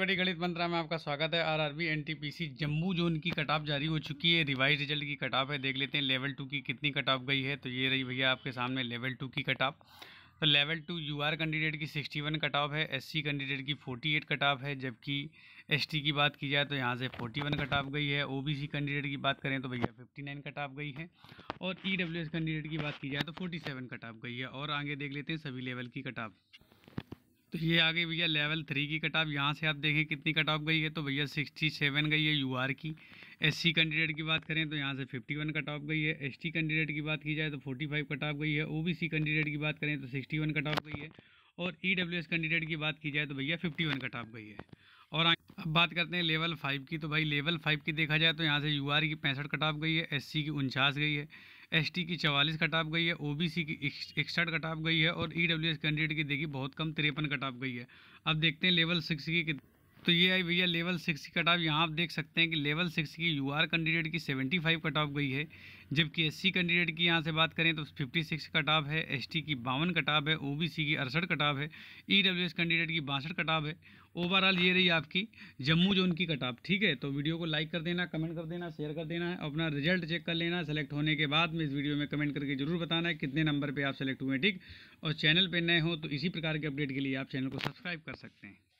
बड़ी गणित मंत्रा में आपका स्वागत है आरआरबी एनटीपीसी जम्मू जोन की कटाप जारी हो चुकी है रिवाइज रिजल्ट की कटाप है देख लेते हैं लेवल टू की कितनी कटाप गई है तो ये रही भैया आपके सामने लेवल टू की कटाप तो लेवल टू यूआर कैंडिडेट की सिक्सटी वन कटाप है एससी कैंडिडेट की फोर्टी एट कटाप है जबकि एसटी की बात की जाए तो यहाँ से फोर्टी वन कटाप गई है ओबीसी कैंडिडेट की बात करें तो भैया फिफ्टी नाइन कटाप गई है और ईडब्ल्यूएस कैंडिडेट की बात की जाए तो फोर्टी सेवन कटाप गई है और आगे देख लेते हैं सभी लेवल की कटाप तो ये आ गई भैया लेवल थ्री की कट ऑफ यहाँ से आप देखें कितनी कट ऑफ गई है तो भैया सिक्सटी सेवन गई है यू आर की एस सी कैंडिडेट की बात करें तो यहाँ से फिफ्टी वन कट ऑफ गई है एस टी कैंडिडेट की बात की जाए तो फोर्टी फाइव कट ऑफ गई है ओ बी सी कैंडिडेट की बात करें तो सिक्सटी वन कट ऑफ गई है और ई डब्ल्यू एस कैंडिडेट की बात की जाए तो भैया फिफ्टी वन कट ऑफ गई है और अब बात करते हैं लेवल फाइव की तो भाई लेवल फाइव की देखा जाए तो यहाँ से यू आर की पैंसठ कट ऑफ गई है एस सी की उनचास गई है एसटी की चवालीस कट ऑफ गई है ओबीसी की इकसठ कट ऑफ गई है और ईडब्ल्यूएस e कैंडिडेट की देखिए बहुत कम तिरपन कट ऑफ गई है अब देखते हैं लेवल सिक्स की तो ये आई भैया लेवल सिक्स की कट ऑफ यहाँ आप देख सकते हैं कि लेवल सिक्स की यू आर कैंडिडेट की सेवेंटी फाइव कट ऑफ गई है जबकि एस सी कैंडिडेट की यहाँ से बात करें तो फिफ्टी सिक्स कट ऑफ है एस टी की बावन कट ऑफ है ओ बी सी की अड़सठ कट ऑफ है ई डब्ल्यू एस कैंडिडेट की बासठ कट ऑफ है ओवरऑल ये रही आपकी जम्मू जोन की कट ऑफ ठीक है तो वीडियो को लाइक कर देना कमेंट कर देना शेयर कर देना अपना रिजल्ट चेक कर लेना सेलेक्ट होने के बाद में इस वीडियो में कमेंट करके जरूर बताना है कितने नंबर पर आप सेलेक्ट हुए ठीक और चैनल पर नए हो तो इसी प्रकार के अपडेट के लिए आप चैनल को सब्सक्राइब कर सकते हैं